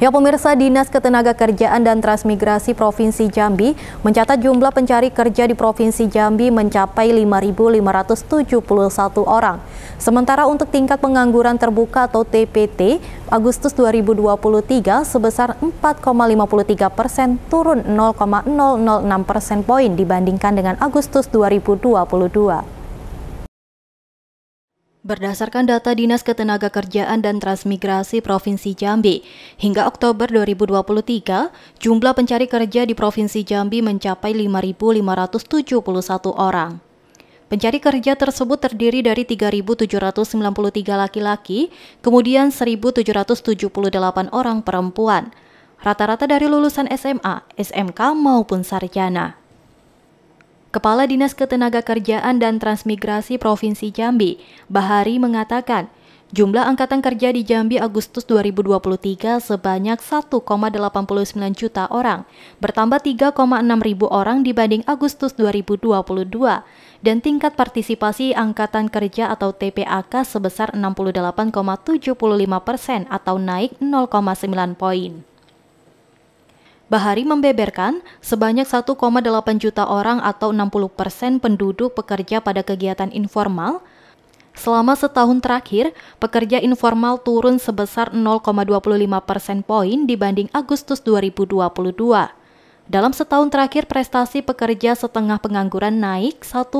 Ya pemirsa Dinas ketenaga kerjaan dan Transmigrasi Provinsi Jambi mencatat jumlah pencari kerja di Provinsi Jambi mencapai 5.571 orang. Sementara untuk tingkat pengangguran terbuka atau TPT Agustus 2023 sebesar 4,53 persen turun 0,006 persen poin dibandingkan dengan Agustus 2022. Berdasarkan data Dinas Ketenagakerjaan dan Transmigrasi Provinsi Jambi, hingga Oktober 2023, jumlah pencari kerja di Provinsi Jambi mencapai 5.571 orang. Pencari kerja tersebut terdiri dari 3.793 laki-laki, kemudian 1.778 orang perempuan, rata-rata dari lulusan SMA, SMK maupun sarjana. Kepala Dinas Ketenaga Kerjaan dan Transmigrasi Provinsi Jambi, Bahari mengatakan, jumlah angkatan kerja di Jambi Agustus 2023 sebanyak 1,89 juta orang, bertambah 3,6 ribu orang dibanding Agustus 2022, dan tingkat partisipasi angkatan kerja atau TPAK sebesar 68,75 persen atau naik 0,9 poin. Bahari membeberkan sebanyak 1,8 juta orang atau 60 persen penduduk pekerja pada kegiatan informal. Selama setahun terakhir, pekerja informal turun sebesar 0,25 persen poin dibanding Agustus 2022. Dalam setahun terakhir, prestasi pekerja setengah pengangguran naik 1,8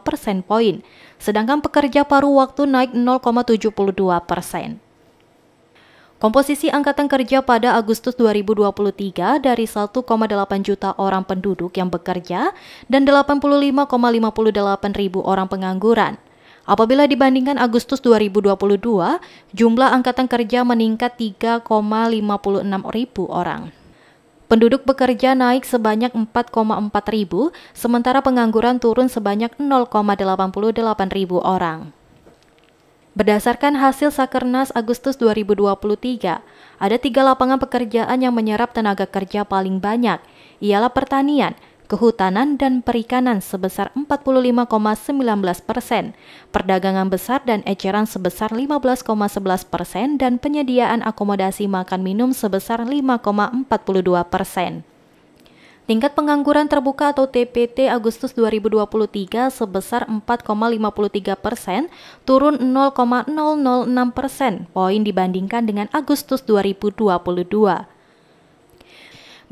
persen poin, sedangkan pekerja paruh waktu naik 0,72 persen. Komposisi angkatan kerja pada Agustus 2023 dari 1,8 juta orang penduduk yang bekerja dan 85,58 ribu orang pengangguran. Apabila dibandingkan Agustus 2022, jumlah angkatan kerja meningkat 3,56 ribu orang. Penduduk bekerja naik sebanyak 4,4 ribu, sementara pengangguran turun sebanyak 0,88 ribu orang. Berdasarkan hasil Sakernas Agustus 2023, ada tiga lapangan pekerjaan yang menyerap tenaga kerja paling banyak, ialah pertanian, kehutanan dan perikanan sebesar 45,19 persen, perdagangan besar dan eceran sebesar 15,11 persen, dan penyediaan akomodasi makan minum sebesar 5,42 persen. Tingkat pengangguran terbuka atau TPT Agustus 2023 sebesar 4,53 persen, turun 0,006 persen poin dibandingkan dengan Agustus 2022.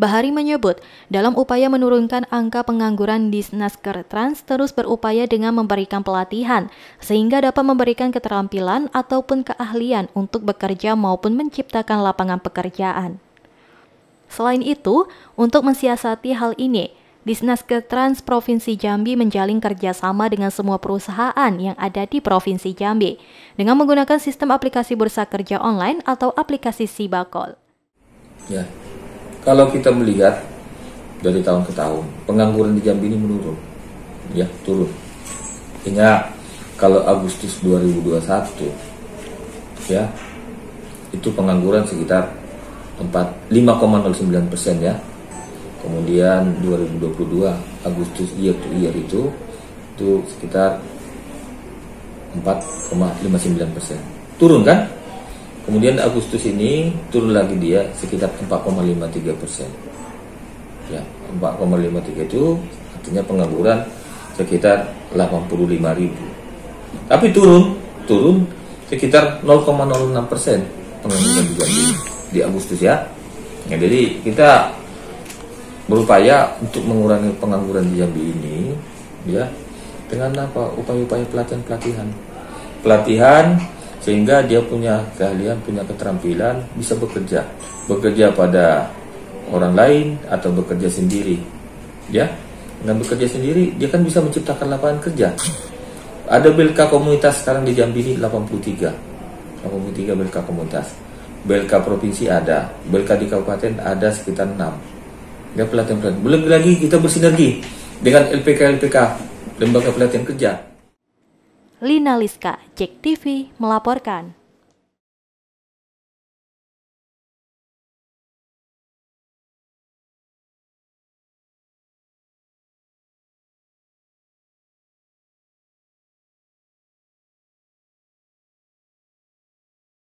Bahari menyebut, dalam upaya menurunkan angka pengangguran di Nasker Trans terus berupaya dengan memberikan pelatihan, sehingga dapat memberikan keterampilan ataupun keahlian untuk bekerja maupun menciptakan lapangan pekerjaan. Selain itu, untuk mensiasati hal ini, Disnas Trans Provinsi Jambi menjalin kerjasama dengan semua perusahaan yang ada di Provinsi Jambi dengan menggunakan sistem aplikasi bursa kerja online atau aplikasi Sibakol. Ya, kalau kita melihat dari tahun ke tahun, pengangguran di Jambi ini menurun, ya turun. Ingat kalau Agustus 2021, ya itu pengangguran sekitar 5,09 persen ya. Kemudian 2022 Agustus year to year itu itu sekitar 4,59 persen. Turun kan? Kemudian Agustus ini turun lagi dia sekitar 4,53 persen. Ya, 4,53 itu artinya pengangguran sekitar 85 ribu. Tapi turun, turun sekitar 0,06 persen pengangguran juga. Ini di Agustus ya. ya jadi kita berupaya untuk mengurangi pengangguran di Jambi ini ya dengan apa upaya-upaya pelatihan-pelatihan pelatihan sehingga dia punya keahlian punya keterampilan bisa bekerja bekerja pada orang lain atau bekerja sendiri ya dengan bekerja sendiri dia kan bisa menciptakan lapangan kerja ada Belka komunitas sekarang di Jambi ini 83 83 Belka komunitas BLK provinsi ada, BLK di kabupaten ada sekitar 6. Ya pelatihan pelatihan. Belum lagi kita bersinergi dengan LPK LPK lembaga pelatihan kerja. Lina Liska, Jack TV melaporkan.